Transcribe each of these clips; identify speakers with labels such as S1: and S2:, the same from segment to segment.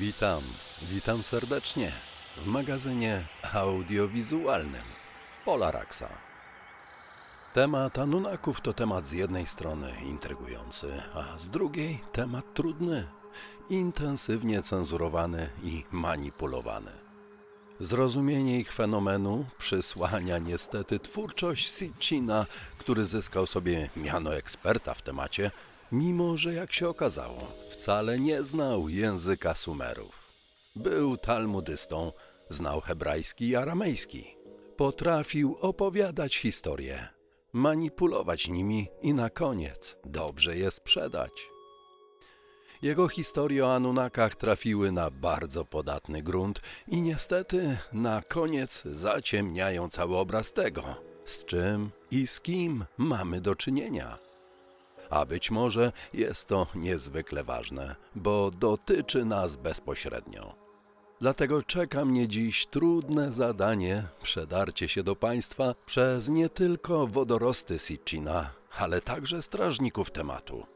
S1: Witam, witam serdecznie w magazynie audiowizualnym Polaraxa. Temat Anunaków to temat z jednej strony intrygujący, a z drugiej temat trudny, intensywnie cenzurowany i manipulowany. Zrozumienie ich fenomenu przysłania niestety twórczość Sitchina, który zyskał sobie miano eksperta w temacie – mimo że jak się okazało, wcale nie znał języka Sumerów. Był talmudystą, znał hebrajski i aramejski. Potrafił opowiadać historie, manipulować nimi i na koniec dobrze je sprzedać. Jego historie o Anunnakach trafiły na bardzo podatny grunt i niestety na koniec zaciemniają cały obraz tego, z czym i z kim mamy do czynienia. A być może jest to niezwykle ważne, bo dotyczy nas bezpośrednio. Dlatego czeka mnie dziś trudne zadanie przedarcie się do Państwa przez nie tylko wodorosty Sitchina, ale także strażników tematu.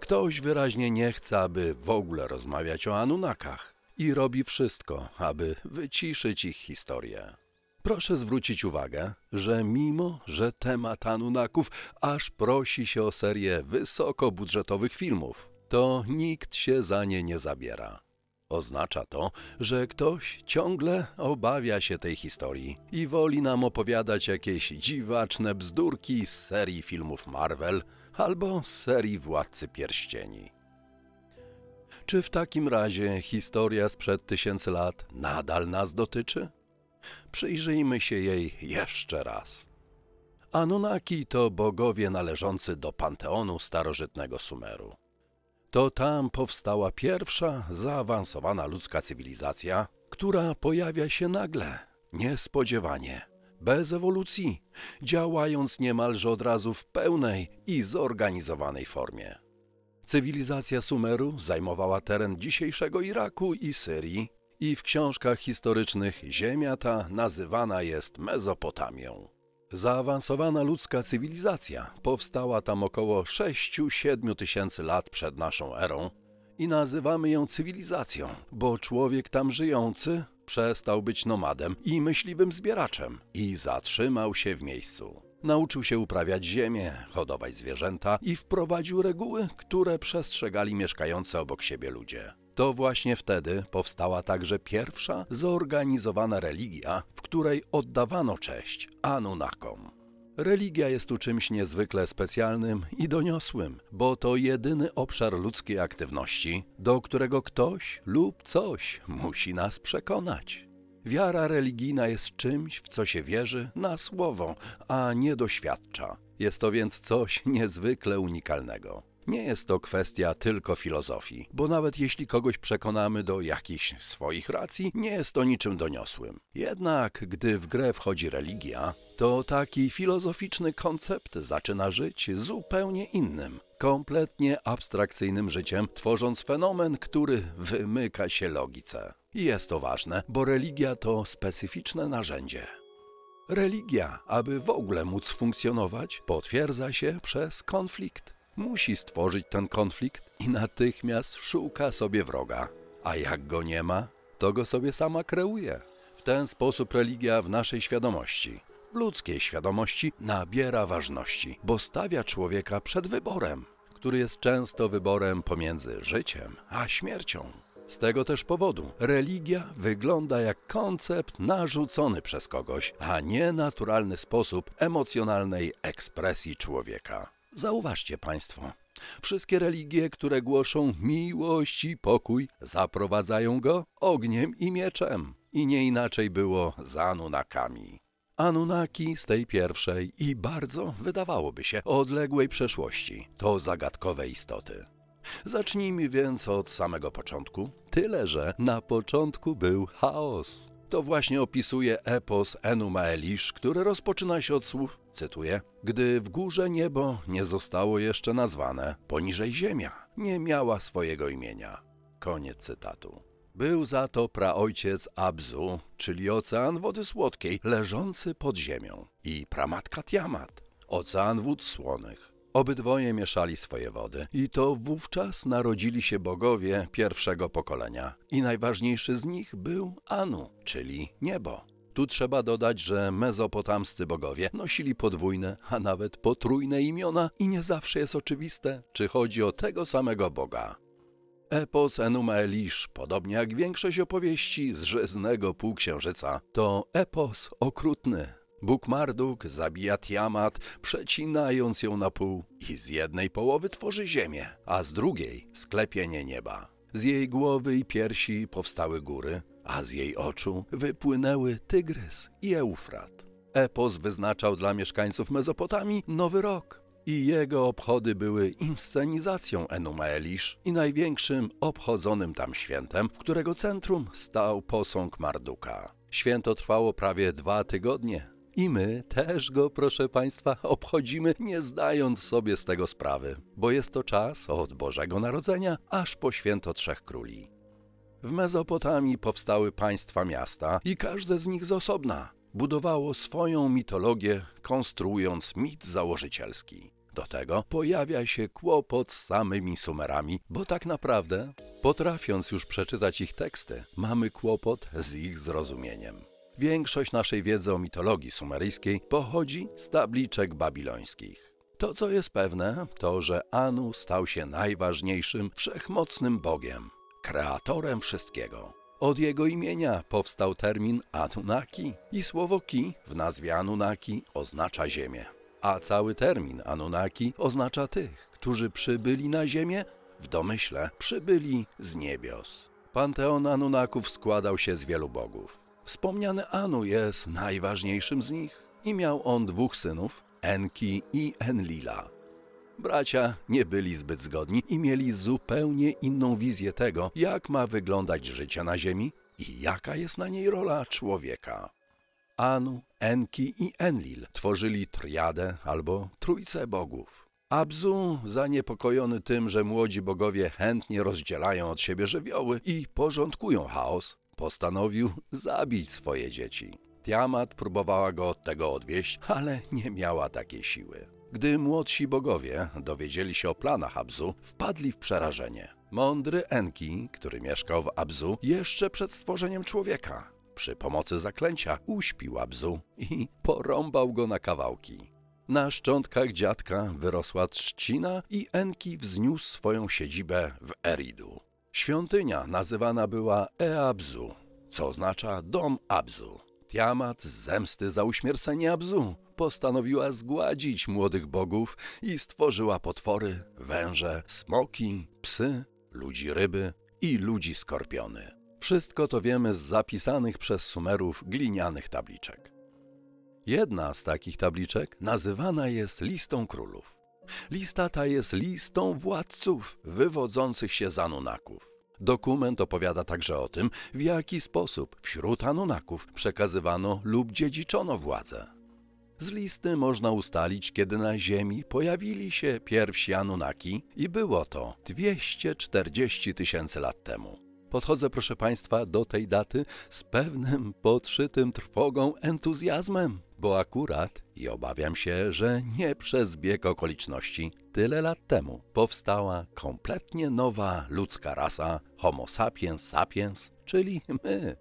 S1: Ktoś wyraźnie nie chce, aby w ogóle rozmawiać o Anunakach i robi wszystko, aby wyciszyć ich historię. Proszę zwrócić uwagę, że mimo, że temat Anunaków aż prosi się o serię wysokobudżetowych filmów, to nikt się za nie nie zabiera. Oznacza to, że ktoś ciągle obawia się tej historii i woli nam opowiadać jakieś dziwaczne bzdurki z serii filmów Marvel albo z serii Władcy Pierścieni. Czy w takim razie historia sprzed tysięcy lat nadal nas dotyczy? Przyjrzyjmy się jej jeszcze raz. Anunnaki to bogowie należący do panteonu starożytnego Sumeru. To tam powstała pierwsza zaawansowana ludzka cywilizacja, która pojawia się nagle, niespodziewanie, bez ewolucji, działając niemalże od razu w pełnej i zorganizowanej formie. Cywilizacja Sumeru zajmowała teren dzisiejszego Iraku i Syrii, i w książkach historycznych ziemia ta nazywana jest Mezopotamią. Zaawansowana ludzka cywilizacja powstała tam około 6-7 tysięcy lat przed naszą erą i nazywamy ją cywilizacją, bo człowiek tam żyjący przestał być nomadem i myśliwym zbieraczem i zatrzymał się w miejscu. Nauczył się uprawiać ziemię, hodować zwierzęta i wprowadził reguły, które przestrzegali mieszkający obok siebie ludzie. To właśnie wtedy powstała także pierwsza zorganizowana religia, w której oddawano cześć Anunnakom. Religia jest tu czymś niezwykle specjalnym i doniosłym, bo to jedyny obszar ludzkiej aktywności, do którego ktoś lub coś musi nas przekonać. Wiara religijna jest czymś, w co się wierzy na słowo, a nie doświadcza. Jest to więc coś niezwykle unikalnego. Nie jest to kwestia tylko filozofii, bo nawet jeśli kogoś przekonamy do jakichś swoich racji, nie jest to niczym doniosłym. Jednak gdy w grę wchodzi religia, to taki filozoficzny koncept zaczyna żyć zupełnie innym, kompletnie abstrakcyjnym życiem, tworząc fenomen, który wymyka się logice. I jest to ważne, bo religia to specyficzne narzędzie. Religia, aby w ogóle móc funkcjonować, potwierdza się przez konflikt musi stworzyć ten konflikt i natychmiast szuka sobie wroga. A jak go nie ma, to go sobie sama kreuje. W ten sposób religia w naszej świadomości, w ludzkiej świadomości, nabiera ważności, bo stawia człowieka przed wyborem, który jest często wyborem pomiędzy życiem a śmiercią. Z tego też powodu religia wygląda jak koncept narzucony przez kogoś, a nie naturalny sposób emocjonalnej ekspresji człowieka. Zauważcie Państwo, wszystkie religie, które głoszą miłość i pokój, zaprowadzają go ogniem i mieczem. I nie inaczej było z Anunakami. Anunnaki z tej pierwszej i bardzo, wydawałoby się, odległej przeszłości to zagadkowe istoty. Zacznijmy więc od samego początku, tyle że na początku był chaos. To właśnie opisuje epos Enuma Elish, który rozpoczyna się od słów, cytuję, Gdy w górze niebo nie zostało jeszcze nazwane, poniżej ziemia nie miała swojego imienia. Koniec cytatu. Był za to praojciec Abzu, czyli ocean wody słodkiej, leżący pod ziemią i pramatka Tiamat, ocean wód słonych. Obydwoje mieszali swoje wody i to wówczas narodzili się bogowie pierwszego pokolenia. I najważniejszy z nich był Anu, czyli niebo. Tu trzeba dodać, że mezopotamscy bogowie nosili podwójne, a nawet potrójne imiona i nie zawsze jest oczywiste, czy chodzi o tego samego Boga. Epos Enuma Elish, podobnie jak większość opowieści z Żyznego Półksiężyca, to epos okrutny, Bóg Marduk zabija Tiamat, przecinając ją na pół i z jednej połowy tworzy ziemię, a z drugiej sklepienie nieba. Z jej głowy i piersi powstały góry, a z jej oczu wypłynęły Tygrys i Eufrat. Epos wyznaczał dla mieszkańców Mezopotamii nowy rok i jego obchody były inscenizacją Enuma Elish i największym obchodzonym tam świętem, w którego centrum stał posąg Marduka. Święto trwało prawie dwa tygodnie, i my też go, proszę Państwa, obchodzimy, nie zdając sobie z tego sprawy, bo jest to czas od Bożego Narodzenia aż po święto Trzech Króli. W Mezopotamii powstały państwa miasta i każde z nich z osobna budowało swoją mitologię, konstruując mit założycielski. Do tego pojawia się kłopot z samymi Sumerami, bo tak naprawdę, potrafiąc już przeczytać ich teksty, mamy kłopot z ich zrozumieniem. Większość naszej wiedzy o mitologii sumeryjskiej pochodzi z tabliczek babilońskich. To, co jest pewne, to, że Anu stał się najważniejszym, wszechmocnym bogiem, kreatorem wszystkiego. Od jego imienia powstał termin Anunnaki i słowo ki w nazwie Anunnaki oznacza ziemię. A cały termin Anunnaki oznacza tych, którzy przybyli na ziemię, w domyśle przybyli z niebios. Panteon Anunnaków składał się z wielu bogów. Wspomniany Anu jest najważniejszym z nich i miał on dwóch synów, Enki i Enlila. Bracia nie byli zbyt zgodni i mieli zupełnie inną wizję tego, jak ma wyglądać życie na ziemi i jaka jest na niej rola człowieka. Anu, Enki i Enlil tworzyli triadę albo trójce bogów. Abzu, zaniepokojony tym, że młodzi bogowie chętnie rozdzielają od siebie żywioły i porządkują chaos, postanowił zabić swoje dzieci. Tiamat próbowała go od tego odwieść, ale nie miała takiej siły. Gdy młodsi bogowie dowiedzieli się o planach Abzu, wpadli w przerażenie. Mądry Enki, który mieszkał w Abzu jeszcze przed stworzeniem człowieka, przy pomocy zaklęcia uśpił Abzu i porąbał go na kawałki. Na szczątkach dziadka wyrosła trzcina i Enki wzniósł swoją siedzibę w Eridu. Świątynia nazywana była Eabzu, co oznacza dom Abzu. Tiamat z zemsty za uśmiercenie Abzu postanowiła zgładzić młodych bogów i stworzyła potwory, węże, smoki, psy, ludzi ryby i ludzi skorpiony. Wszystko to wiemy z zapisanych przez Sumerów glinianych tabliczek. Jedna z takich tabliczek nazywana jest listą królów. Lista ta jest listą władców wywodzących się z Anunaków. Dokument opowiada także o tym, w jaki sposób wśród Anunaków przekazywano lub dziedziczono władzę. Z listy można ustalić, kiedy na Ziemi pojawili się pierwsi Anunaki i było to 240 tysięcy lat temu. Podchodzę, proszę Państwa, do tej daty z pewnym podszytym trwogą entuzjazmem, bo akurat i obawiam się, że nie przez bieg okoliczności tyle lat temu powstała kompletnie nowa ludzka rasa Homo sapiens sapiens, czyli my.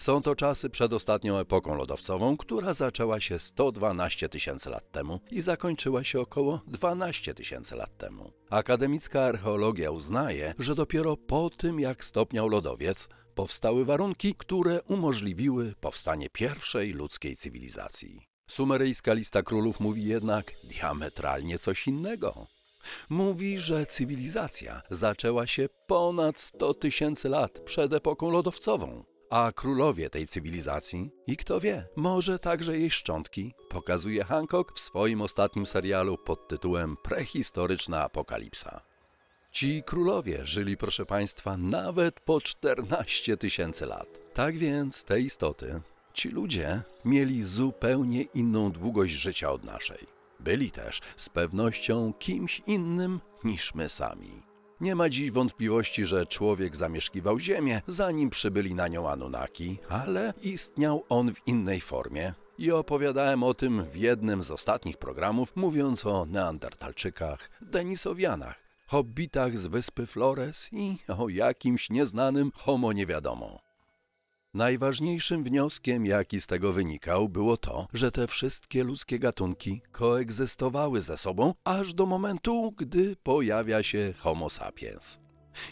S1: Są to czasy przed ostatnią epoką lodowcową, która zaczęła się 112 tysięcy lat temu i zakończyła się około 12 tysięcy lat temu. Akademicka archeologia uznaje, że dopiero po tym jak stopniał lodowiec, powstały warunki, które umożliwiły powstanie pierwszej ludzkiej cywilizacji. Sumeryjska lista królów mówi jednak diametralnie coś innego. Mówi, że cywilizacja zaczęła się ponad 100 tysięcy lat przed epoką lodowcową a królowie tej cywilizacji? I kto wie, może także jej szczątki? Pokazuje Hancock w swoim ostatnim serialu pod tytułem Prehistoryczna apokalipsa. Ci królowie żyli, proszę Państwa, nawet po 14 tysięcy lat. Tak więc te istoty, ci ludzie, mieli zupełnie inną długość życia od naszej. Byli też z pewnością kimś innym niż my sami. Nie ma dziś wątpliwości, że człowiek zamieszkiwał Ziemię, zanim przybyli na nią Anunnaki, ale istniał on w innej formie. I opowiadałem o tym w jednym z ostatnich programów, mówiąc o Neandertalczykach, Denisowianach, hobbitach z wyspy Flores i o jakimś nieznanym homo niewiadomo. Najważniejszym wnioskiem, jaki z tego wynikał, było to, że te wszystkie ludzkie gatunki koegzystowały ze sobą aż do momentu, gdy pojawia się Homo sapiens.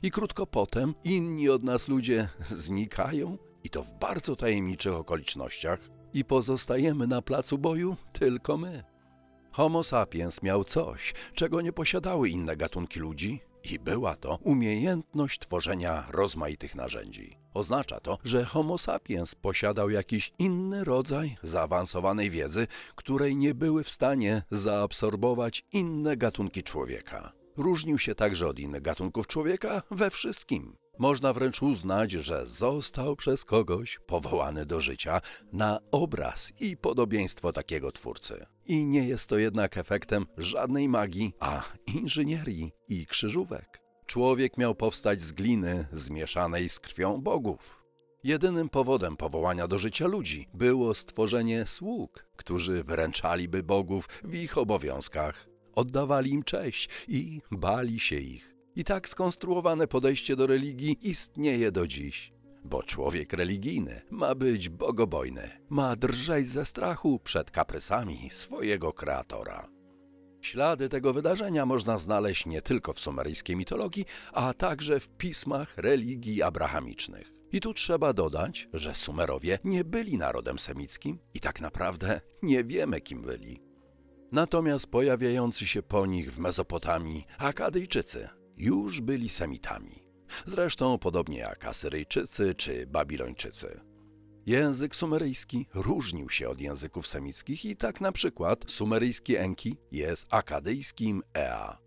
S1: I krótko potem inni od nas ludzie znikają, i to w bardzo tajemniczych okolicznościach, i pozostajemy na placu boju tylko my. Homo sapiens miał coś, czego nie posiadały inne gatunki ludzi, i była to umiejętność tworzenia rozmaitych narzędzi. Oznacza to, że Homo sapiens posiadał jakiś inny rodzaj zaawansowanej wiedzy, której nie były w stanie zaabsorbować inne gatunki człowieka. Różnił się także od innych gatunków człowieka we wszystkim. Można wręcz uznać, że został przez kogoś powołany do życia na obraz i podobieństwo takiego twórcy. I nie jest to jednak efektem żadnej magii, a inżynierii i krzyżówek. Człowiek miał powstać z gliny zmieszanej z krwią bogów. Jedynym powodem powołania do życia ludzi było stworzenie sług, którzy wręczaliby bogów w ich obowiązkach, oddawali im cześć i bali się ich. I tak skonstruowane podejście do religii istnieje do dziś. Bo człowiek religijny ma być bogobojny, ma drżeć ze strachu przed kaprysami swojego kreatora. Ślady tego wydarzenia można znaleźć nie tylko w sumeryjskiej mitologii, a także w pismach religii abrahamicznych. I tu trzeba dodać, że Sumerowie nie byli narodem semickim i tak naprawdę nie wiemy, kim byli. Natomiast pojawiający się po nich w Mezopotamii Akadyjczycy już byli Semitami. Zresztą podobnie jak Asyryjczycy czy Babilończycy. Język sumeryjski różnił się od języków semickich i tak na przykład sumeryjski Enki jest akadyjskim Ea.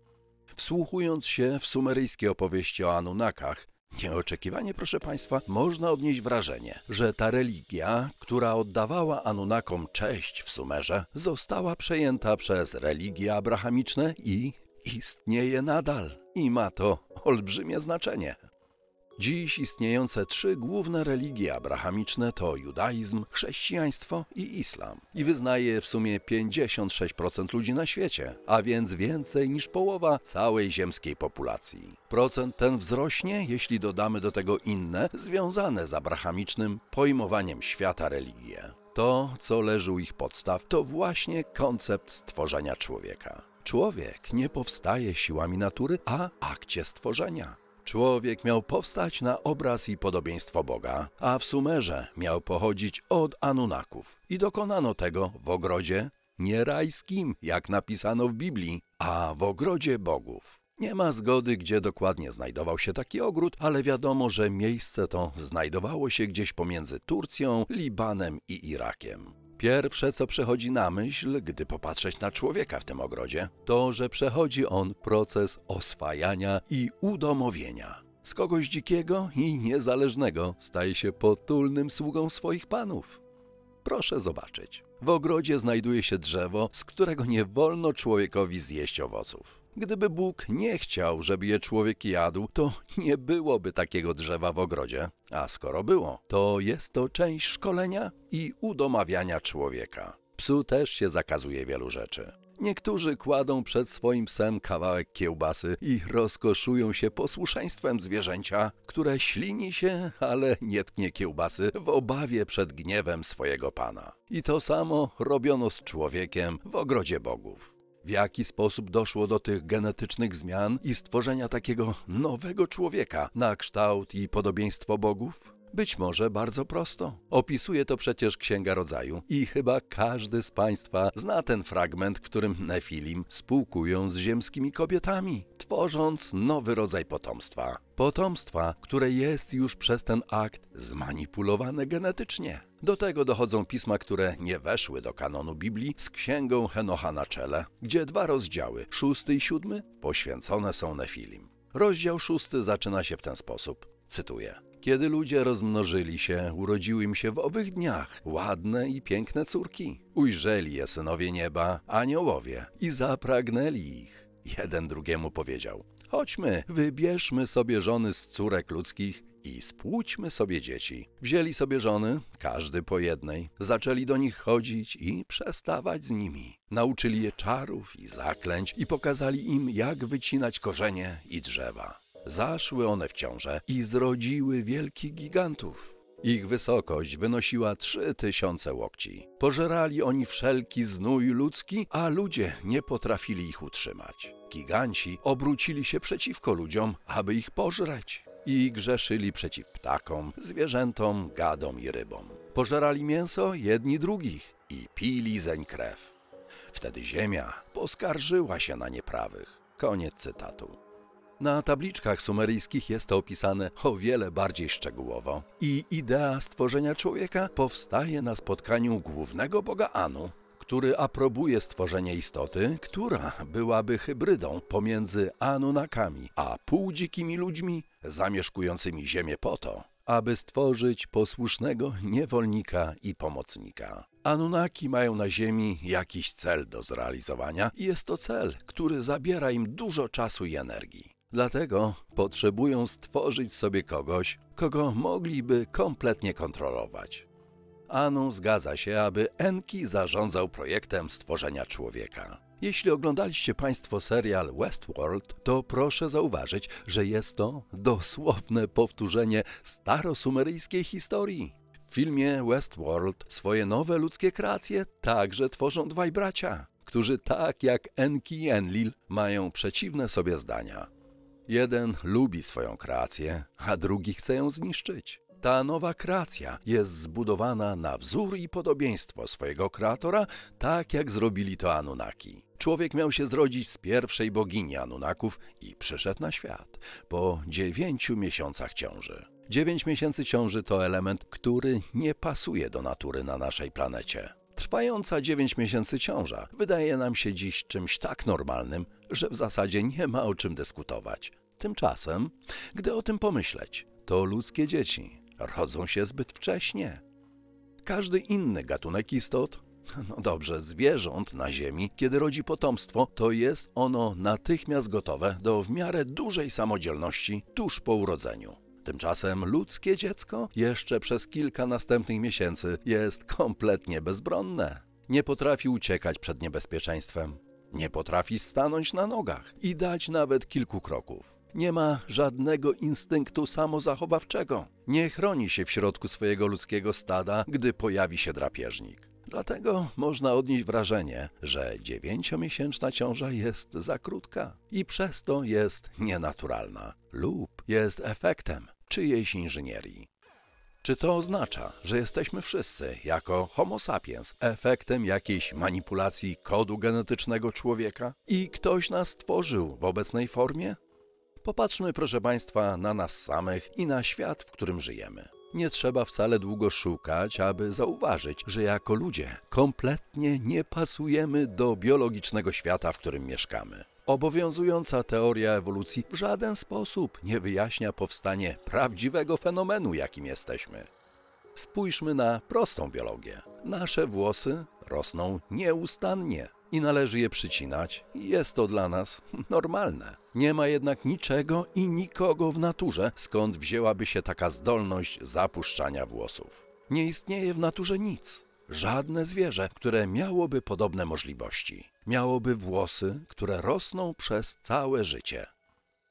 S1: Wsłuchując się w sumeryjskie opowieści o Anunnakach, Nieoczekiwanie, proszę Państwa, można odnieść wrażenie, że ta religia, która oddawała Anunakom cześć w Sumerze, została przejęta przez religie abrahamiczne i istnieje nadal i ma to olbrzymie znaczenie. Dziś istniejące trzy główne religie abrahamiczne to judaizm, chrześcijaństwo i islam. I wyznaje w sumie 56% ludzi na świecie, a więc więcej niż połowa całej ziemskiej populacji. Procent ten wzrośnie, jeśli dodamy do tego inne, związane z abrahamicznym pojmowaniem świata religie. To, co leży u ich podstaw, to właśnie koncept stworzenia człowieka. Człowiek nie powstaje siłami natury, a akcie stworzenia. Człowiek miał powstać na obraz i podobieństwo Boga, a w Sumerze miał pochodzić od Anunaków. I dokonano tego w ogrodzie nie rajskim, jak napisano w Biblii, a w ogrodzie bogów. Nie ma zgody, gdzie dokładnie znajdował się taki ogród, ale wiadomo, że miejsce to znajdowało się gdzieś pomiędzy Turcją, Libanem i Irakiem. Pierwsze, co przychodzi na myśl, gdy popatrzeć na człowieka w tym ogrodzie, to że przechodzi on proces oswajania i udomowienia. Z kogoś dzikiego i niezależnego staje się potulnym sługą swoich panów. Proszę zobaczyć. W ogrodzie znajduje się drzewo, z którego nie wolno człowiekowi zjeść owoców. Gdyby Bóg nie chciał, żeby je człowiek jadł, to nie byłoby takiego drzewa w ogrodzie. A skoro było, to jest to część szkolenia i udomawiania człowieka. Psu też się zakazuje wielu rzeczy. Niektórzy kładą przed swoim psem kawałek kiełbasy i rozkoszują się posłuszeństwem zwierzęcia, które ślini się, ale nie tknie kiełbasy w obawie przed gniewem swojego pana. I to samo robiono z człowiekiem w ogrodzie bogów w jaki sposób doszło do tych genetycznych zmian i stworzenia takiego nowego człowieka na kształt i podobieństwo bogów? Być może bardzo prosto. Opisuje to przecież Księga Rodzaju i chyba każdy z Państwa zna ten fragment, w którym Nefilim spółkują z ziemskimi kobietami, tworząc nowy rodzaj potomstwa. Potomstwa, które jest już przez ten akt zmanipulowane genetycznie. Do tego dochodzą pisma, które nie weszły do kanonu Biblii z księgą Henocha na czele, gdzie dwa rozdziały, szósty i siódmy, poświęcone są Nefilim. Rozdział szósty zaczyna się w ten sposób. Cytuję. Kiedy ludzie rozmnożyli się, urodziły im się w owych dniach ładne i piękne córki. Ujrzeli je synowie nieba, aniołowie, i zapragnęli ich. Jeden drugiemu powiedział, chodźmy, wybierzmy sobie żony z córek ludzkich i spłućmy sobie dzieci. Wzięli sobie żony, każdy po jednej, zaczęli do nich chodzić i przestawać z nimi. Nauczyli je czarów i zaklęć i pokazali im, jak wycinać korzenie i drzewa. Zaszły one w ciążę i zrodziły wielkich gigantów. Ich wysokość wynosiła trzy tysiące łokci. Pożerali oni wszelki znój ludzki, a ludzie nie potrafili ich utrzymać. Giganci obrócili się przeciwko ludziom, aby ich pożreć. I grzeszyli przeciw ptakom, zwierzętom, gadom i rybom. Pożerali mięso jedni drugich i pili zeń krew. Wtedy ziemia poskarżyła się na nieprawych. Koniec cytatu. Na tabliczkach sumeryjskich jest to opisane o wiele bardziej szczegółowo. I idea stworzenia człowieka powstaje na spotkaniu głównego boga Anu, który aprobuje stworzenie istoty, która byłaby hybrydą pomiędzy Anunnakami a półdzikimi ludźmi zamieszkującymi Ziemię po to, aby stworzyć posłusznego niewolnika i pomocnika. Anunnaki mają na Ziemi jakiś cel do zrealizowania i jest to cel, który zabiera im dużo czasu i energii. Dlatego potrzebują stworzyć sobie kogoś, kogo mogliby kompletnie kontrolować. Anu zgadza się, aby Enki zarządzał projektem stworzenia człowieka. Jeśli oglądaliście Państwo serial Westworld, to proszę zauważyć, że jest to dosłowne powtórzenie starosumeryjskiej historii. W filmie Westworld swoje nowe ludzkie kreacje także tworzą dwaj bracia, którzy tak jak Enki i Enlil mają przeciwne sobie zdania. Jeden lubi swoją kreację, a drugi chce ją zniszczyć. Ta nowa kreacja jest zbudowana na wzór i podobieństwo swojego kreatora, tak jak zrobili to Anunnaki. Człowiek miał się zrodzić z pierwszej bogini Anunnaków i przyszedł na świat po dziewięciu miesiącach ciąży. Dziewięć miesięcy ciąży to element, który nie pasuje do natury na naszej planecie. Trwająca dziewięć miesięcy ciąża wydaje nam się dziś czymś tak normalnym, że w zasadzie nie ma o czym dyskutować. Tymczasem, gdy o tym pomyśleć, to ludzkie dzieci rodzą się zbyt wcześnie. Każdy inny gatunek istot, no dobrze, zwierząt na Ziemi, kiedy rodzi potomstwo, to jest ono natychmiast gotowe do w miarę dużej samodzielności tuż po urodzeniu. Tymczasem ludzkie dziecko jeszcze przez kilka następnych miesięcy jest kompletnie bezbronne. Nie potrafi uciekać przed niebezpieczeństwem, nie potrafi stanąć na nogach i dać nawet kilku kroków. Nie ma żadnego instynktu samozachowawczego. Nie chroni się w środku swojego ludzkiego stada, gdy pojawi się drapieżnik. Dlatego można odnieść wrażenie, że dziewięciomiesięczna ciąża jest za krótka i przez to jest nienaturalna lub jest efektem czyjejś inżynierii. Czy to oznacza, że jesteśmy wszyscy, jako Homo sapiens, efektem jakiejś manipulacji kodu genetycznego człowieka i ktoś nas stworzył w obecnej formie? Popatrzmy, proszę Państwa, na nas samych i na świat, w którym żyjemy. Nie trzeba wcale długo szukać, aby zauważyć, że jako ludzie kompletnie nie pasujemy do biologicznego świata, w którym mieszkamy. Obowiązująca teoria ewolucji w żaden sposób nie wyjaśnia powstanie prawdziwego fenomenu, jakim jesteśmy. Spójrzmy na prostą biologię. Nasze włosy rosną nieustannie i należy je przycinać. Jest to dla nas normalne. Nie ma jednak niczego i nikogo w naturze, skąd wzięłaby się taka zdolność zapuszczania włosów. Nie istnieje w naturze nic, żadne zwierzę, które miałoby podobne możliwości. Miałoby włosy, które rosną przez całe życie.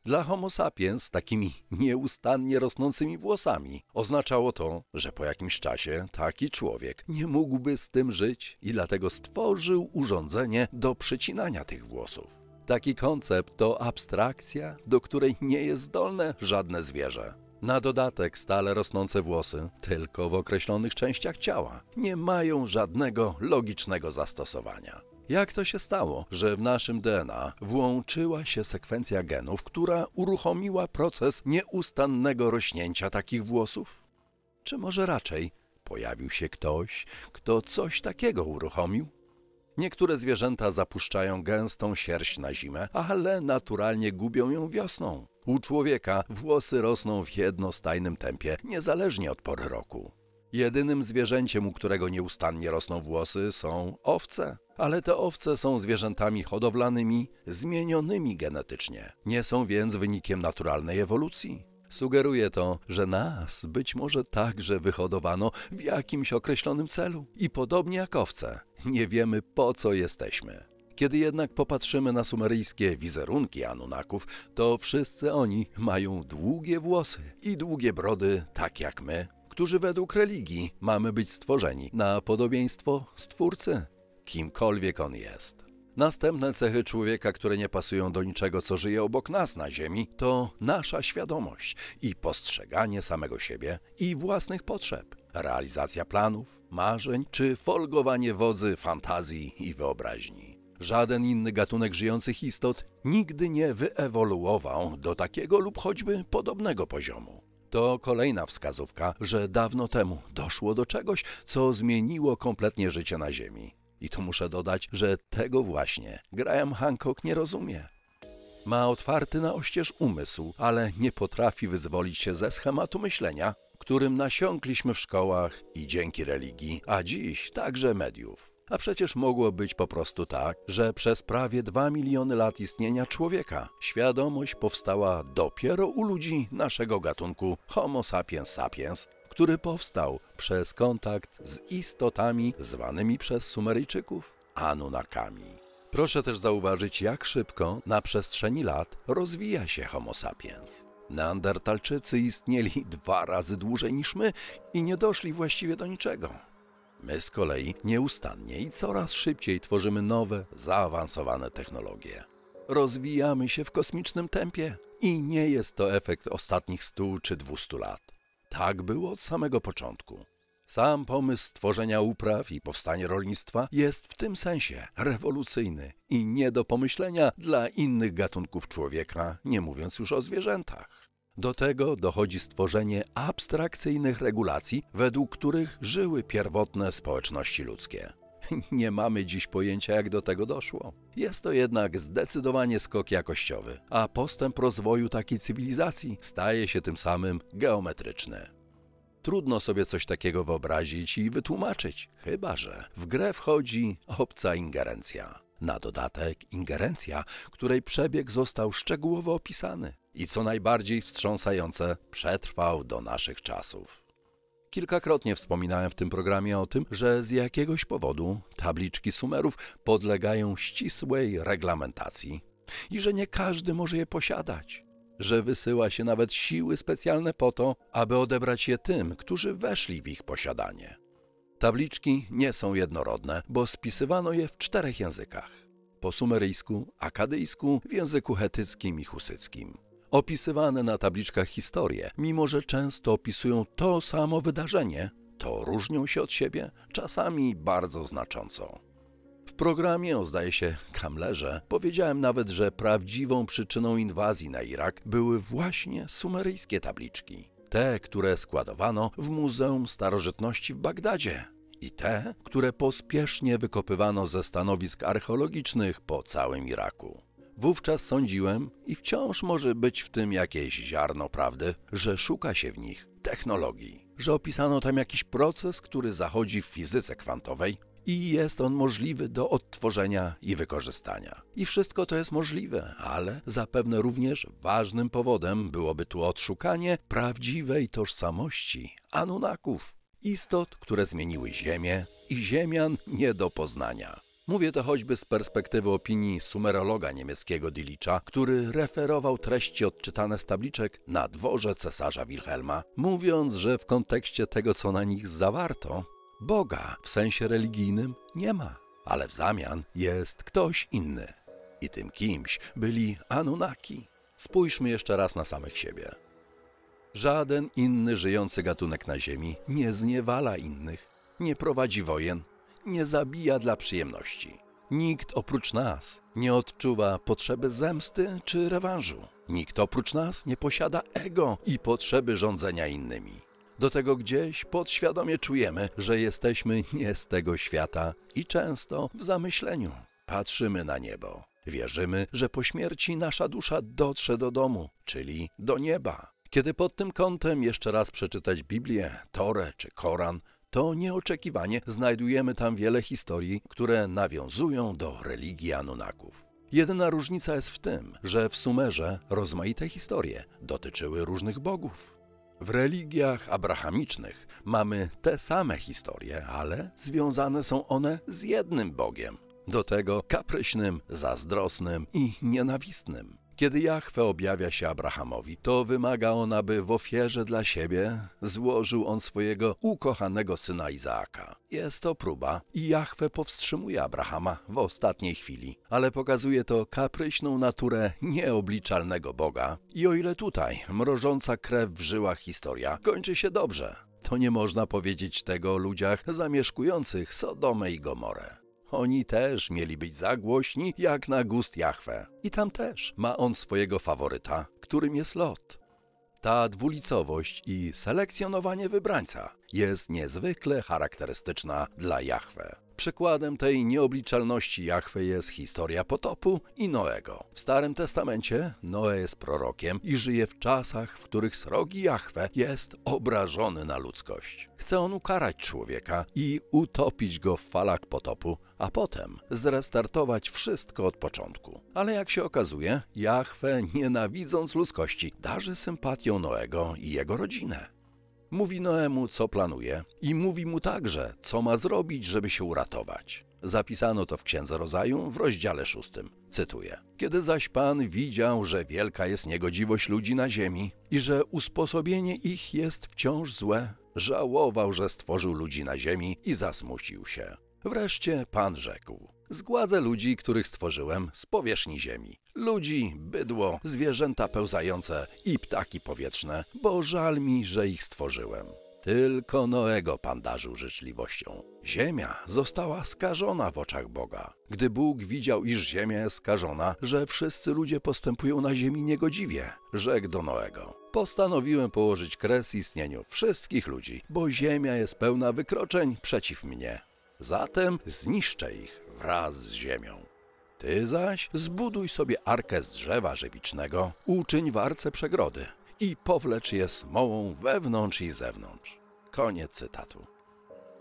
S1: Dla Homo sapiens takimi nieustannie rosnącymi włosami oznaczało to, że po jakimś czasie taki człowiek nie mógłby z tym żyć i dlatego stworzył urządzenie do przecinania tych włosów. Taki koncept to abstrakcja, do której nie jest zdolne żadne zwierzę. Na dodatek stale rosnące włosy, tylko w określonych częściach ciała, nie mają żadnego logicznego zastosowania. Jak to się stało, że w naszym DNA włączyła się sekwencja genów, która uruchomiła proces nieustannego rośnięcia takich włosów? Czy może raczej pojawił się ktoś, kto coś takiego uruchomił? Niektóre zwierzęta zapuszczają gęstą sierść na zimę, ale naturalnie gubią ją wiosną. U człowieka włosy rosną w jednostajnym tempie, niezależnie od pory roku. Jedynym zwierzęciem, u którego nieustannie rosną włosy, są owce ale te owce są zwierzętami hodowlanymi, zmienionymi genetycznie. Nie są więc wynikiem naturalnej ewolucji. Sugeruje to, że nas być może także wyhodowano w jakimś określonym celu i podobnie jak owce, nie wiemy po co jesteśmy. Kiedy jednak popatrzymy na sumeryjskie wizerunki Anunaków, to wszyscy oni mają długie włosy i długie brody, tak jak my, którzy według religii mamy być stworzeni na podobieństwo Stwórcy kimkolwiek on jest. Następne cechy człowieka, które nie pasują do niczego, co żyje obok nas na Ziemi, to nasza świadomość i postrzeganie samego siebie i własnych potrzeb, realizacja planów, marzeń czy folgowanie wodzy fantazji i wyobraźni. Żaden inny gatunek żyjących istot nigdy nie wyewoluował do takiego lub choćby podobnego poziomu. To kolejna wskazówka, że dawno temu doszło do czegoś, co zmieniło kompletnie życie na Ziemi. I tu muszę dodać, że tego właśnie Graham Hancock nie rozumie. Ma otwarty na oścież umysł, ale nie potrafi wyzwolić się ze schematu myślenia, którym nasiąkliśmy w szkołach i dzięki religii, a dziś także mediów. A przecież mogło być po prostu tak, że przez prawie 2 miliony lat istnienia człowieka świadomość powstała dopiero u ludzi naszego gatunku Homo sapiens sapiens, który powstał przez kontakt z istotami zwanymi przez Sumeryjczyków Anunnakami. Proszę też zauważyć, jak szybko na przestrzeni lat rozwija się Homo sapiens. Neandertalczycy istnieli dwa razy dłużej niż my i nie doszli właściwie do niczego. My z kolei nieustannie i coraz szybciej tworzymy nowe, zaawansowane technologie. Rozwijamy się w kosmicznym tempie i nie jest to efekt ostatnich 100 czy 200 lat. Tak było od samego początku. Sam pomysł stworzenia upraw i powstanie rolnictwa jest w tym sensie rewolucyjny i nie do pomyślenia dla innych gatunków człowieka, nie mówiąc już o zwierzętach. Do tego dochodzi stworzenie abstrakcyjnych regulacji, według których żyły pierwotne społeczności ludzkie. Nie mamy dziś pojęcia, jak do tego doszło. Jest to jednak zdecydowanie skok jakościowy, a postęp rozwoju takiej cywilizacji staje się tym samym geometryczny. Trudno sobie coś takiego wyobrazić i wytłumaczyć, chyba że w grę wchodzi obca ingerencja. Na dodatek ingerencja, której przebieg został szczegółowo opisany i co najbardziej wstrząsające, przetrwał do naszych czasów. Kilkakrotnie wspominałem w tym programie o tym, że z jakiegoś powodu tabliczki sumerów podlegają ścisłej reglamentacji i że nie każdy może je posiadać, że wysyła się nawet siły specjalne po to, aby odebrać je tym, którzy weszli w ich posiadanie. Tabliczki nie są jednorodne, bo spisywano je w czterech językach: po sumeryjsku, akadyjsku, w języku hetyckim i husyckim opisywane na tabliczkach historie, mimo że często opisują to samo wydarzenie, to różnią się od siebie, czasami bardzo znacząco. W programie o zdaje się Kamlerze powiedziałem nawet, że prawdziwą przyczyną inwazji na Irak były właśnie sumeryjskie tabliczki. Te, które składowano w Muzeum Starożytności w Bagdadzie i te, które pospiesznie wykopywano ze stanowisk archeologicznych po całym Iraku. Wówczas sądziłem, i wciąż może być w tym jakieś ziarno prawdy, że szuka się w nich technologii, że opisano tam jakiś proces, który zachodzi w fizyce kwantowej i jest on możliwy do odtworzenia i wykorzystania. I wszystko to jest możliwe, ale zapewne również ważnym powodem byłoby tu odszukanie prawdziwej tożsamości Anunaków, istot, które zmieniły Ziemię i Ziemian nie do poznania. Mówię to choćby z perspektywy opinii sumerologa niemieckiego Dilicza, który referował treści odczytane z tabliczek na dworze cesarza Wilhelma, mówiąc, że w kontekście tego, co na nich zawarto, Boga w sensie religijnym nie ma, ale w zamian jest ktoś inny. I tym kimś byli Anunnaki. Spójrzmy jeszcze raz na samych siebie. Żaden inny żyjący gatunek na Ziemi nie zniewala innych, nie prowadzi wojen, nie zabija dla przyjemności. Nikt oprócz nas nie odczuwa potrzeby zemsty czy rewanżu. Nikt oprócz nas nie posiada ego i potrzeby rządzenia innymi. Do tego gdzieś podświadomie czujemy, że jesteśmy nie z tego świata i często w zamyśleniu patrzymy na niebo. Wierzymy, że po śmierci nasza dusza dotrze do domu, czyli do nieba. Kiedy pod tym kątem jeszcze raz przeczytać Biblię, Torę czy Koran, to nieoczekiwanie znajdujemy tam wiele historii, które nawiązują do religii Anunnaków. Jedyna różnica jest w tym, że w Sumerze rozmaite historie dotyczyły różnych bogów. W religiach abrahamicznych mamy te same historie, ale związane są one z jednym bogiem, do tego kapryśnym, zazdrosnym i nienawistnym. Kiedy Jachwe objawia się Abrahamowi, to wymaga on, aby w ofierze dla siebie złożył on swojego ukochanego syna Izaaka. Jest to próba i Jachwe powstrzymuje Abrahama w ostatniej chwili, ale pokazuje to kapryśną naturę nieobliczalnego Boga. I o ile tutaj mrożąca krew w żyłach historia kończy się dobrze, to nie można powiedzieć tego o ludziach zamieszkujących Sodomę i Gomorę. Oni też mieli być za głośni, jak na gust Jahwe. I tam też ma on swojego faworyta, którym jest Lot. Ta dwulicowość i selekcjonowanie wybrańca jest niezwykle charakterystyczna dla Jahwe. Przykładem tej nieobliczalności Jahwe jest historia potopu i Noego. W Starym Testamencie Noe jest prorokiem i żyje w czasach, w których srogi Jahwe jest obrażony na ludzkość. Chce on ukarać człowieka i utopić go w falach potopu, a potem zrestartować wszystko od początku. Ale jak się okazuje, Jachwę nienawidząc ludzkości, darzy sympatią Noego i jego rodzinę. Mówi Noemu, co planuje i mówi mu także, co ma zrobić, żeby się uratować. Zapisano to w Księdze Rodzaju w rozdziale szóstym. Cytuję. Kiedy zaś Pan widział, że wielka jest niegodziwość ludzi na ziemi i że usposobienie ich jest wciąż złe, żałował, że stworzył ludzi na ziemi i zasmucił się. Wreszcie Pan rzekł. Zgładzę ludzi, których stworzyłem z powierzchni ziemi. Ludzi, bydło, zwierzęta pełzające i ptaki powietrzne, bo żal mi, że ich stworzyłem. Tylko Noego Pan darzył życzliwością. Ziemia została skażona w oczach Boga. Gdy Bóg widział, iż ziemia jest skażona, że wszyscy ludzie postępują na ziemi niegodziwie, rzekł do Noego. Postanowiłem położyć kres istnieniu wszystkich ludzi, bo ziemia jest pełna wykroczeń przeciw mnie. Zatem zniszczę ich, wraz z ziemią. Ty zaś zbuduj sobie arkę z drzewa żywicznego, uczyń w przegrody i powlecz je smołą wewnątrz i zewnątrz. Koniec cytatu.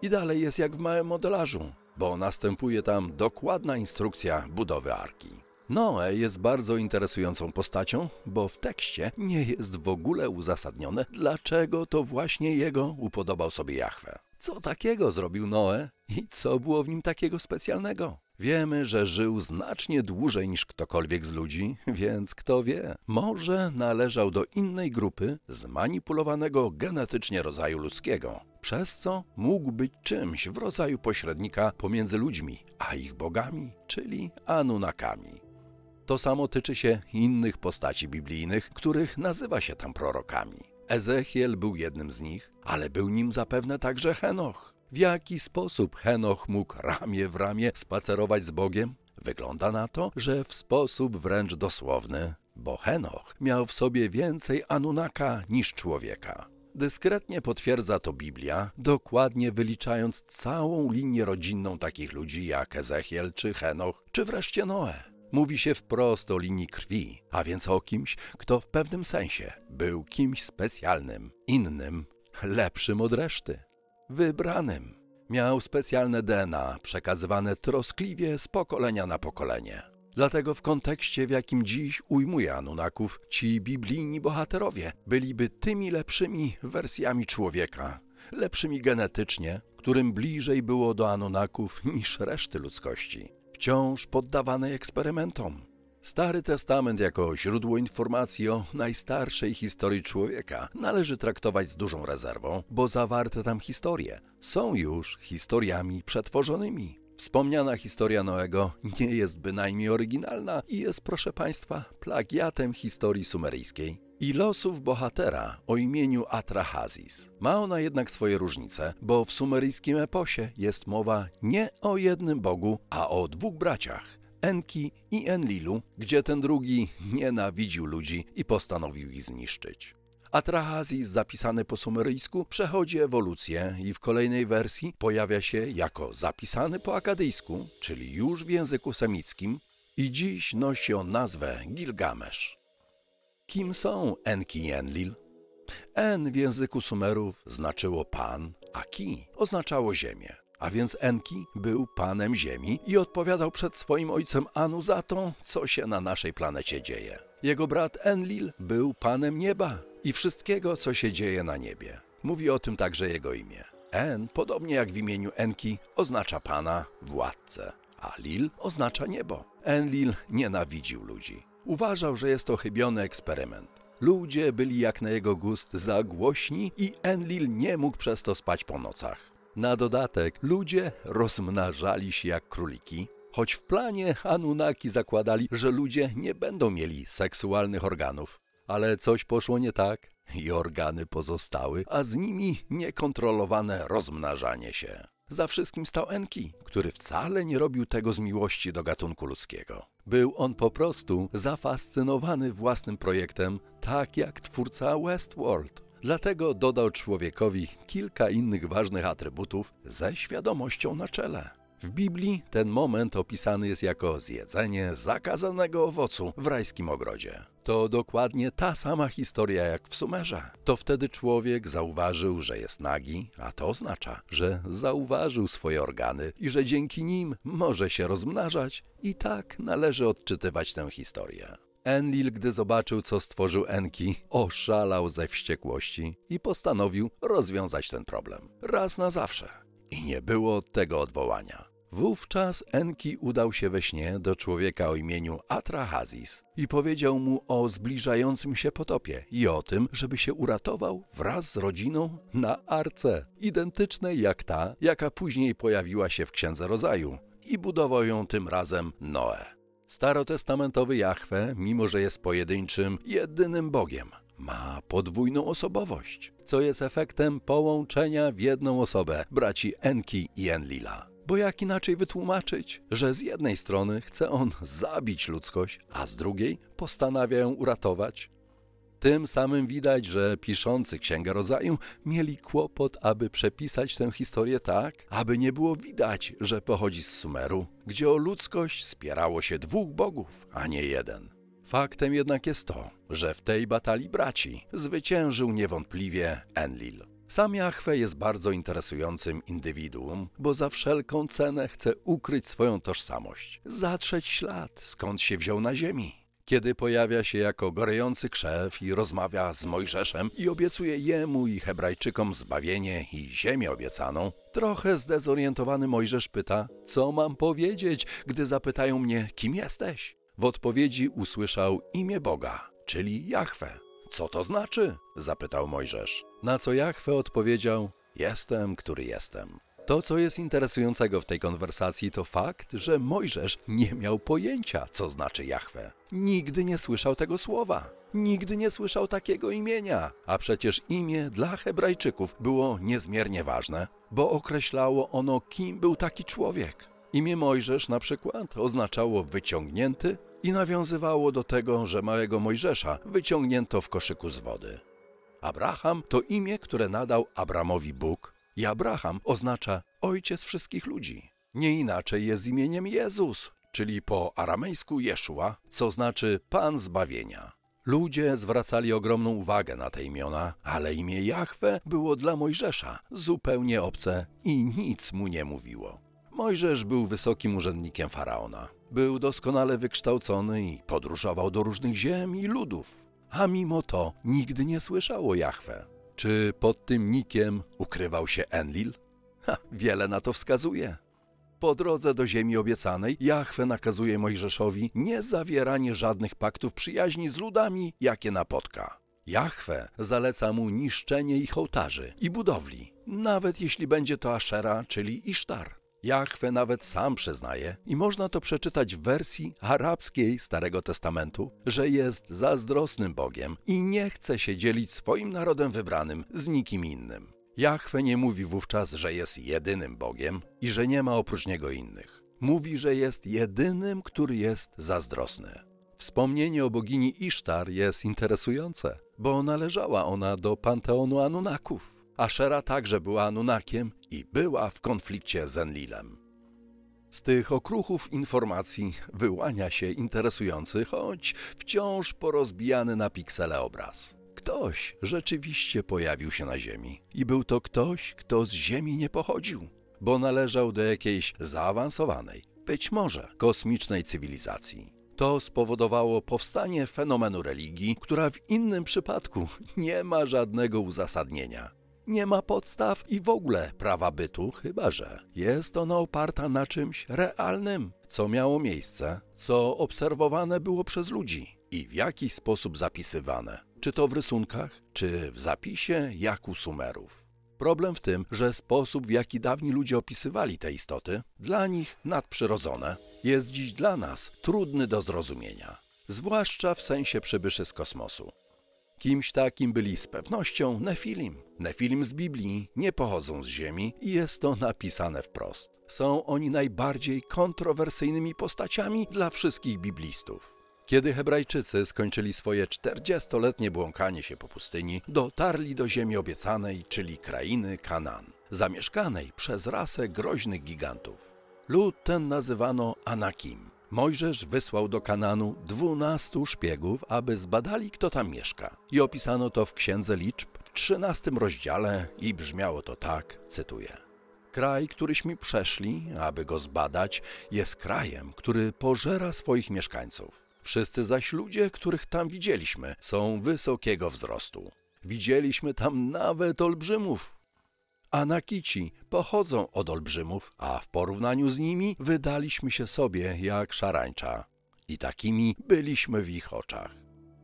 S1: I dalej jest jak w małym modelarzu, bo następuje tam dokładna instrukcja budowy arki. Noe jest bardzo interesującą postacią, bo w tekście nie jest w ogóle uzasadnione, dlaczego to właśnie jego upodobał sobie Jachwę. Co takiego zrobił Noe i co było w nim takiego specjalnego? Wiemy, że żył znacznie dłużej niż ktokolwiek z ludzi, więc kto wie, może należał do innej grupy zmanipulowanego genetycznie rodzaju ludzkiego, przez co mógł być czymś w rodzaju pośrednika pomiędzy ludźmi a ich bogami, czyli Anunnakami. To samo tyczy się innych postaci biblijnych, których nazywa się tam prorokami. Ezechiel był jednym z nich, ale był nim zapewne także Henoch. W jaki sposób Henoch mógł ramię w ramię spacerować z Bogiem? Wygląda na to, że w sposób wręcz dosłowny, bo Henoch miał w sobie więcej Anunaka niż człowieka. Dyskretnie potwierdza to Biblia, dokładnie wyliczając całą linię rodzinną takich ludzi jak Ezechiel czy Henoch, czy wreszcie Noe. Mówi się wprost o linii krwi, a więc o kimś, kto w pewnym sensie był kimś specjalnym, innym, lepszym od reszty, wybranym. Miał specjalne DNA przekazywane troskliwie z pokolenia na pokolenie. Dlatego w kontekście, w jakim dziś ujmuje Anunaków, ci biblijni bohaterowie byliby tymi lepszymi wersjami człowieka, lepszymi genetycznie, którym bliżej było do Anunaków niż reszty ludzkości wciąż poddawanej eksperymentom. Stary Testament jako źródło informacji o najstarszej historii człowieka należy traktować z dużą rezerwą, bo zawarte tam historie są już historiami przetworzonymi. Wspomniana historia Noego nie jest bynajmniej oryginalna i jest, proszę Państwa, plagiatem historii sumeryjskiej i losów bohatera o imieniu Atrahazis. Ma ona jednak swoje różnice, bo w sumeryjskim eposie jest mowa nie o jednym bogu, a o dwóch braciach. Enki i Enlilu, gdzie ten drugi nienawidził ludzi i postanowił ich zniszczyć. Atrahazis zapisany po sumeryjsku przechodzi ewolucję i w kolejnej wersji pojawia się jako zapisany po akadyjsku, czyli już w języku semickim i dziś nosi on nazwę Gilgamesz. Kim są Enki i Enlil? En w języku Sumerów znaczyło pan, a Ki oznaczało ziemię. A więc Enki był panem ziemi i odpowiadał przed swoim ojcem Anu za to, co się na naszej planecie dzieje. Jego brat Enlil był panem nieba i wszystkiego, co się dzieje na niebie. Mówi o tym także jego imię. En, podobnie jak w imieniu Enki, oznacza pana, władcę, a Lil oznacza niebo. Enlil nienawidził ludzi. Uważał, że jest to chybiony eksperyment. Ludzie byli jak na jego gust za głośni i Enlil nie mógł przez to spać po nocach. Na dodatek ludzie rozmnażali się jak króliki, choć w planie Anunnaki zakładali, że ludzie nie będą mieli seksualnych organów. Ale coś poszło nie tak i organy pozostały, a z nimi niekontrolowane rozmnażanie się. Za wszystkim stał Enki, który wcale nie robił tego z miłości do gatunku ludzkiego. Był on po prostu zafascynowany własnym projektem, tak jak twórca Westworld. Dlatego dodał człowiekowi kilka innych ważnych atrybutów ze świadomością na czele. W Biblii ten moment opisany jest jako zjedzenie zakazanego owocu w rajskim ogrodzie. To dokładnie ta sama historia jak w Sumerze. To wtedy człowiek zauważył, że jest nagi, a to oznacza, że zauważył swoje organy i że dzięki nim może się rozmnażać i tak należy odczytywać tę historię. Enlil, gdy zobaczył, co stworzył Enki, oszalał ze wściekłości i postanowił rozwiązać ten problem. Raz na zawsze. I nie było tego odwołania. Wówczas Enki udał się we śnie do człowieka o imieniu Atrahazis i powiedział mu o zbliżającym się potopie i o tym, żeby się uratował wraz z rodziną na arce, identycznej jak ta, jaka później pojawiła się w Księdze Rodzaju i budował ją tym razem Noe. Starotestamentowy Jahwe, mimo że jest pojedynczym, jedynym Bogiem, ma podwójną osobowość, co jest efektem połączenia w jedną osobę braci Enki i Enlila. Bo jak inaczej wytłumaczyć, że z jednej strony chce on zabić ludzkość, a z drugiej postanawia ją uratować? Tym samym widać, że piszący Księgę Rodzaju mieli kłopot, aby przepisać tę historię tak, aby nie było widać, że pochodzi z Sumeru, gdzie o ludzkość spierało się dwóch bogów, a nie jeden. Faktem jednak jest to, że w tej batalii braci zwyciężył niewątpliwie Enlil. Sam Jachwe jest bardzo interesującym indywiduum, bo za wszelką cenę chce ukryć swoją tożsamość, zatrzeć ślad, skąd się wziął na ziemi. Kiedy pojawia się jako gorejący krzew i rozmawia z Mojżeszem i obiecuje jemu i Hebrajczykom zbawienie i ziemię obiecaną, trochę zdezorientowany Mojżesz pyta: Co mam powiedzieć, gdy zapytają mnie, kim jesteś? W odpowiedzi usłyszał imię Boga, czyli Jachwe. Co to znaczy? zapytał Mojżesz. Na co Jachwę odpowiedział: Jestem, który jestem. To, co jest interesującego w tej konwersacji, to fakt, że Mojżesz nie miał pojęcia, co znaczy Jachwę. Nigdy nie słyszał tego słowa. Nigdy nie słyszał takiego imienia, a przecież imię dla Hebrajczyków było niezmiernie ważne, bo określało ono, kim był taki człowiek. Imię Mojżesz na przykład oznaczało wyciągnięty, i nawiązywało do tego, że małego Mojżesza wyciągnięto w koszyku z wody. Abraham to imię, które nadał Abramowi Bóg i Abraham oznacza ojciec wszystkich ludzi. Nie inaczej jest imieniem Jezus, czyli po aramejsku Jeszua, co znaczy Pan Zbawienia. Ludzie zwracali ogromną uwagę na te imiona, ale imię Jahwe było dla Mojżesza zupełnie obce i nic mu nie mówiło. Mojżesz był wysokim urzędnikiem faraona. Był doskonale wykształcony i podróżował do różnych ziem i ludów, a mimo to nigdy nie słyszało Jahwe. Czy pod tym nikiem ukrywał się Enlil? Ha, wiele na to wskazuje. Po drodze do ziemi obiecanej Jahwe nakazuje Mojżeszowi nie zawieranie żadnych paktów przyjaźni z ludami, jakie napotka. Jahwe zaleca mu niszczenie ich ołtarzy i budowli, nawet jeśli będzie to Ashera, czyli Isztar. Jachwę nawet sam przyznaje, i można to przeczytać w wersji arabskiej Starego Testamentu, że jest zazdrosnym Bogiem i nie chce się dzielić swoim narodem wybranym z nikim innym. Jachwę nie mówi wówczas, że jest jedynym Bogiem i że nie ma oprócz niego innych. Mówi, że jest jedynym, który jest zazdrosny. Wspomnienie o bogini Isztar jest interesujące, bo należała ona do panteonu Anunaków. Ashera także była Anunakiem i była w konflikcie z Enlilem. Z tych okruchów informacji wyłania się interesujący, choć wciąż porozbijany na piksele obraz. Ktoś rzeczywiście pojawił się na Ziemi i był to ktoś, kto z Ziemi nie pochodził, bo należał do jakiejś zaawansowanej, być może kosmicznej cywilizacji. To spowodowało powstanie fenomenu religii, która w innym przypadku nie ma żadnego uzasadnienia nie ma podstaw i w ogóle prawa bytu, chyba że jest ona oparta na czymś realnym, co miało miejsce, co obserwowane było przez ludzi i w jakiś sposób zapisywane, czy to w rysunkach, czy w zapisie, jak u Sumerów. Problem w tym, że sposób, w jaki dawni ludzie opisywali te istoty, dla nich nadprzyrodzone, jest dziś dla nas trudny do zrozumienia, zwłaszcza w sensie przybyszy z kosmosu. Kimś takim byli z pewnością Nefilim, Nefilim z Biblii nie pochodzą z ziemi i jest to napisane wprost. Są oni najbardziej kontrowersyjnymi postaciami dla wszystkich biblistów. Kiedy Hebrajczycy skończyli swoje 40-letnie błąkanie się po pustyni, dotarli do ziemi obiecanej, czyli krainy Kanan, zamieszkanej przez rasę groźnych gigantów. Lud ten nazywano Anakim. Mojżesz wysłał do Kananu dwunastu szpiegów, aby zbadali, kto tam mieszka. I opisano to w Księdze Liczb, w trzynastym rozdziale i brzmiało to tak, cytuję. Kraj, któryśmy przeszli, aby go zbadać, jest krajem, który pożera swoich mieszkańców. Wszyscy zaś ludzie, których tam widzieliśmy, są wysokiego wzrostu. Widzieliśmy tam nawet olbrzymów. Anakici pochodzą od olbrzymów, a w porównaniu z nimi wydaliśmy się sobie jak szarańcza. I takimi byliśmy w ich oczach.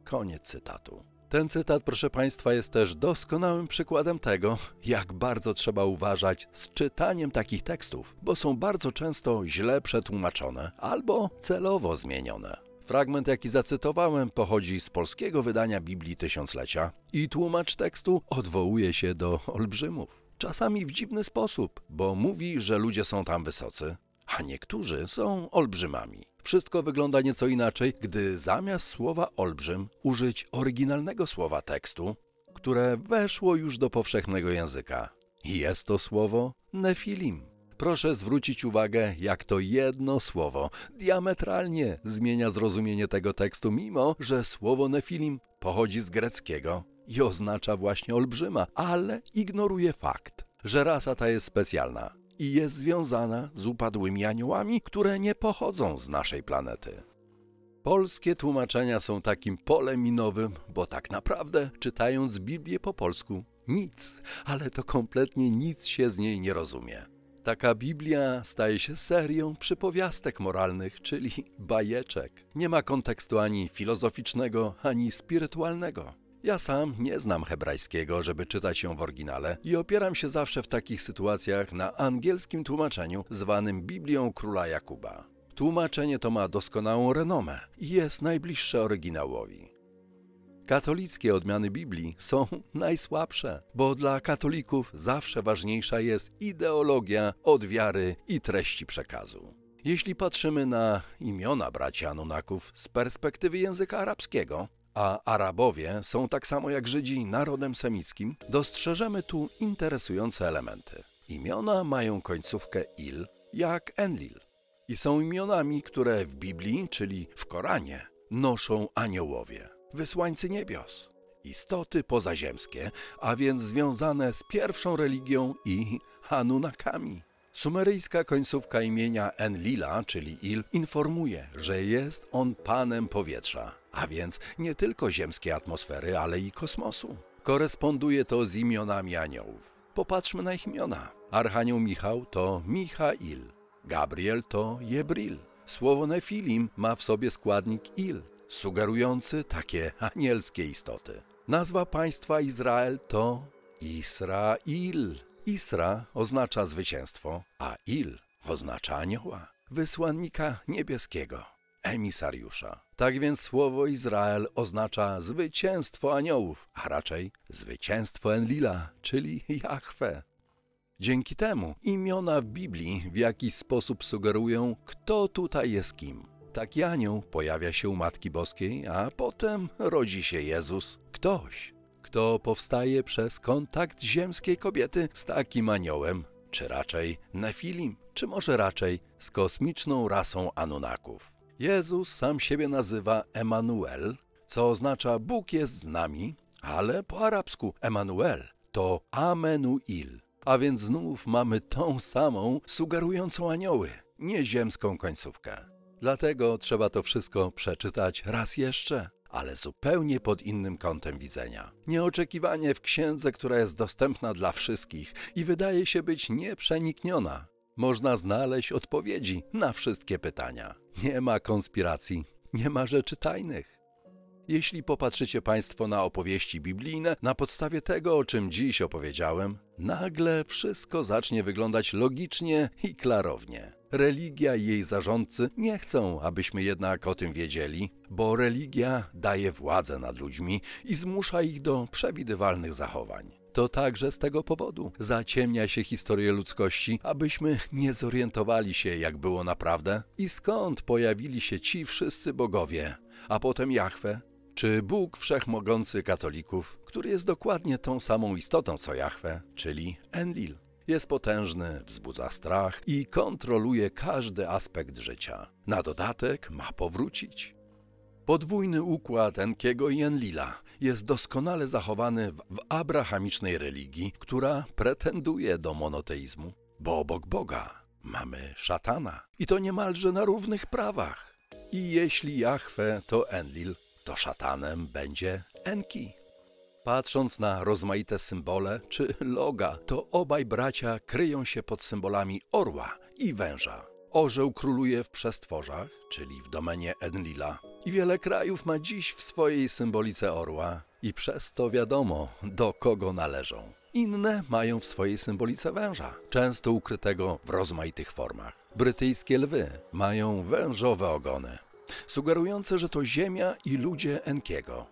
S1: Koniec cytatu. Ten cytat, proszę Państwa, jest też doskonałym przykładem tego, jak bardzo trzeba uważać z czytaniem takich tekstów, bo są bardzo często źle przetłumaczone albo celowo zmienione. Fragment, jaki zacytowałem, pochodzi z polskiego wydania Biblii Tysiąclecia i tłumacz tekstu odwołuje się do olbrzymów. Czasami w dziwny sposób, bo mówi, że ludzie są tam wysocy, a niektórzy są olbrzymami. Wszystko wygląda nieco inaczej, gdy zamiast słowa olbrzym użyć oryginalnego słowa tekstu, które weszło już do powszechnego języka. Jest to słowo nefilim. Proszę zwrócić uwagę, jak to jedno słowo diametralnie zmienia zrozumienie tego tekstu, mimo że słowo nefilim pochodzi z greckiego i oznacza właśnie olbrzyma, ale ignoruje fakt, że rasa ta jest specjalna i jest związana z upadłymi aniołami, które nie pochodzą z naszej planety. Polskie tłumaczenia są takim polem minowym, bo tak naprawdę czytając Biblię po polsku nic, ale to kompletnie nic się z niej nie rozumie. Taka Biblia staje się serią przypowiastek moralnych, czyli bajeczek. Nie ma kontekstu ani filozoficznego, ani spirytualnego. Ja sam nie znam hebrajskiego, żeby czytać ją w oryginale i opieram się zawsze w takich sytuacjach na angielskim tłumaczeniu zwanym Biblią Króla Jakuba. Tłumaczenie to ma doskonałą renomę i jest najbliższe oryginałowi. Katolickie odmiany Biblii są najsłabsze, bo dla katolików zawsze ważniejsza jest ideologia od wiary i treści przekazu. Jeśli patrzymy na imiona braci Anunnaków z perspektywy języka arabskiego, a Arabowie są tak samo jak Żydzi narodem semickim, dostrzeżemy tu interesujące elementy. Imiona mają końcówkę il, jak Enlil, i są imionami, które w Biblii, czyli w Koranie, noszą aniołowie, wysłańcy niebios, istoty pozaziemskie, a więc związane z pierwszą religią i Hanunakami. Sumeryjska końcówka imienia Enlila, czyli Il, informuje, że jest on panem powietrza, a więc nie tylko ziemskiej atmosfery, ale i kosmosu. Koresponduje to z imionami aniołów. Popatrzmy na ich imiona. Archanioł Michał to Michail, Gabriel to Jebril. Słowo Nefilim ma w sobie składnik il, sugerujący takie anielskie istoty. Nazwa państwa Izrael to Israil. Isra oznacza zwycięstwo, a il oznacza anioła, wysłannika niebieskiego emisariusza. Tak więc słowo Izrael oznacza zwycięstwo aniołów, a raczej zwycięstwo Enlila, czyli Jahwe. Dzięki temu imiona w Biblii w jakiś sposób sugerują, kto tutaj jest kim. Taki anioł pojawia się u Matki Boskiej, a potem rodzi się Jezus, ktoś, kto powstaje przez kontakt ziemskiej kobiety z takim aniołem, czy raczej Nefilim, czy może raczej z kosmiczną rasą Anunaków. Jezus sam siebie nazywa Emanuel, co oznacza Bóg jest z nami, ale po arabsku Emanuel to Amenuil, a więc znów mamy tą samą sugerującą anioły, nieziemską końcówkę. Dlatego trzeba to wszystko przeczytać raz jeszcze, ale zupełnie pod innym kątem widzenia. Nieoczekiwanie w księdze, która jest dostępna dla wszystkich i wydaje się być nieprzenikniona. Można znaleźć odpowiedzi na wszystkie pytania. Nie ma konspiracji, nie ma rzeczy tajnych. Jeśli popatrzycie Państwo na opowieści biblijne, na podstawie tego, o czym dziś opowiedziałem, nagle wszystko zacznie wyglądać logicznie i klarownie. Religia i jej zarządcy nie chcą, abyśmy jednak o tym wiedzieli, bo religia daje władzę nad ludźmi i zmusza ich do przewidywalnych zachowań. To także z tego powodu zaciemnia się historię ludzkości, abyśmy nie zorientowali się, jak było naprawdę i skąd pojawili się ci wszyscy bogowie, a potem Jahwe, czy Bóg Wszechmogący katolików, który jest dokładnie tą samą istotą co Jahwe, czyli Enlil. Jest potężny, wzbudza strach i kontroluje każdy aspekt życia. Na dodatek ma powrócić. Podwójny układ Enkiego i Enlila jest doskonale zachowany w abrahamicznej religii, która pretenduje do monoteizmu, bo obok Boga mamy szatana i to niemalże na równych prawach. I jeśli Jahwe to Enlil, to szatanem będzie Enki. Patrząc na rozmaite symbole czy loga, to obaj bracia kryją się pod symbolami orła i węża. Orzeł króluje w przestworzach, czyli w domenie Enlila, i wiele krajów ma dziś w swojej symbolice orła i przez to wiadomo, do kogo należą. Inne mają w swojej symbolice węża, często ukrytego w rozmaitych formach. Brytyjskie lwy mają wężowe ogony, sugerujące, że to ziemia i ludzie Enkiego.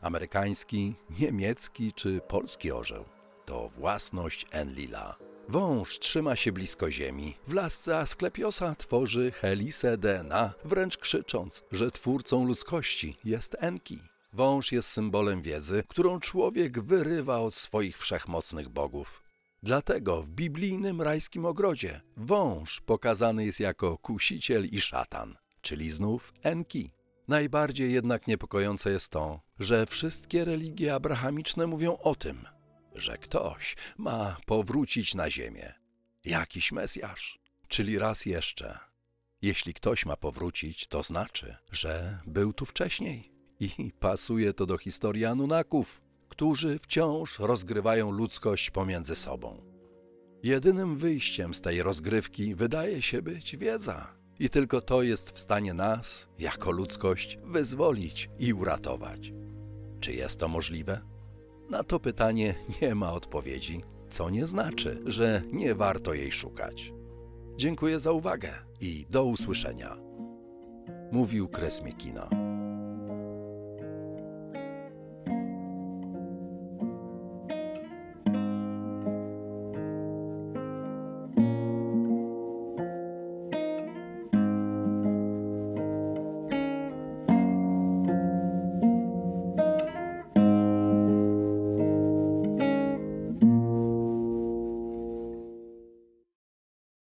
S1: Amerykański, niemiecki czy polski orzeł to własność Enlila. Wąż trzyma się blisko ziemi. W lasce Asklepiosa tworzy helisę DNA, wręcz krzycząc, że twórcą ludzkości jest Enki. Wąż jest symbolem wiedzy, którą człowiek wyrywa od swoich wszechmocnych bogów. Dlatego w biblijnym rajskim ogrodzie wąż pokazany jest jako kusiciel i szatan, czyli znów Enki. Najbardziej jednak niepokojące jest to, że wszystkie religie abrahamiczne mówią o tym, że ktoś ma powrócić na ziemię. Jakiś Mesjasz. Czyli raz jeszcze. Jeśli ktoś ma powrócić, to znaczy, że był tu wcześniej. I pasuje to do historii Anunaków, którzy wciąż rozgrywają ludzkość pomiędzy sobą. Jedynym wyjściem z tej rozgrywki wydaje się być wiedza. I tylko to jest w stanie nas, jako ludzkość, wyzwolić i uratować. Czy jest to możliwe? Na to pytanie nie ma odpowiedzi, co nie znaczy, że nie warto jej szukać. Dziękuję za uwagę i do usłyszenia. Mówił Kresmikina.